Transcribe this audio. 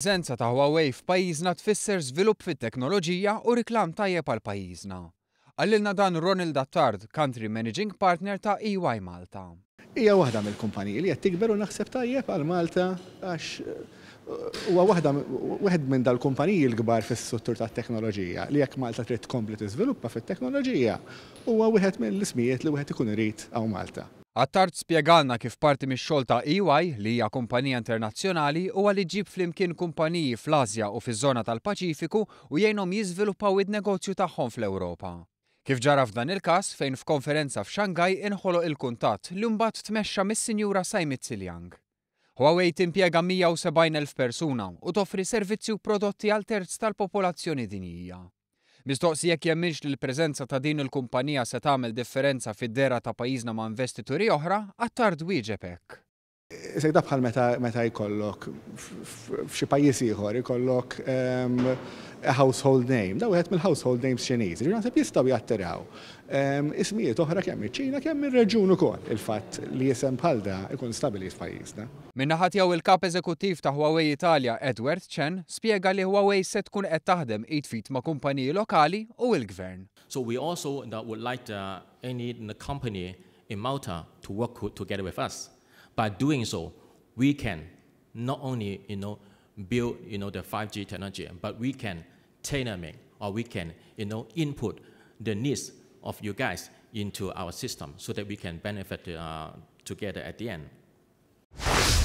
Prezenza ta' Huawei f'pajjiżna tfisser żvilupp fit-teknoloġija u riklam tajjeb għal pajjiżna. Għallilna dan Ronald Attard, Country Managing Partner ta' EY Malta. Hija waħda mill-kumpaniji li qed tikber u naħseb tajjeb għal Malta għax uh, huwa waħda wieħed minn dal-kumpaniji l-kbar fis suttur tat-teknoloġija li jekk Malta trid tkompli tiżviluppa fit-teknoloġija huwa wieħed mill-ismijiet li wieħed ikun irid għaw Malta. Attart spiegalna kif parti mis xogħol ta' EY li hija kumpanija internazzjonali u għalli ġib flimkien kumpaniji fl azja u fiż-żona tal-Paċifiku u jgħinhom jiżviluppaw id-negozju tagħhom fl-Ewropa. Kif ġara f'dan il-każ fejn f'konferenza f'Xangaj inħolo il-kuntatt li mbagħad tmexxa mis-Sinjura Sajmit Siljang. Huawei timpjega 170,000 persuna u toffri servizzi u prodotti għal terz tal-popolazzjoni dinjija. Mistoqsijek jemminx li l-prezenza ta' din il-kumpanija se tagħmel differenza fid-dera ta' pajjiżna ma' investituri oħra, għattard wieġebek. Eh, Sejda bħal meta jkollok f'xi pajjiż ieħor ikollok ehm, a household name, daw għet mill-household names ċinizi, ġurna sepp jistaw jattiraw. Ismijiet uħra kemm iċ-ċina kemm ir-reġun ukoll il-fatt li jisem bħalda ikun stabili f'pajjiżna. Minnaħat jew il-kap eżekuttiv ta' Huawei Italia Edward Chen spjega li Huawei se tkun qed taħdem id fit ma' kumpaniji lokali u il-gvern. So we also would like uh, any company in Malta to work together with us. By doing so, we can not only you know build you know, the 5G technology, but we can tailor make or we can you know, input the needs of you guys into our system so that we can benefit uh, together at the end.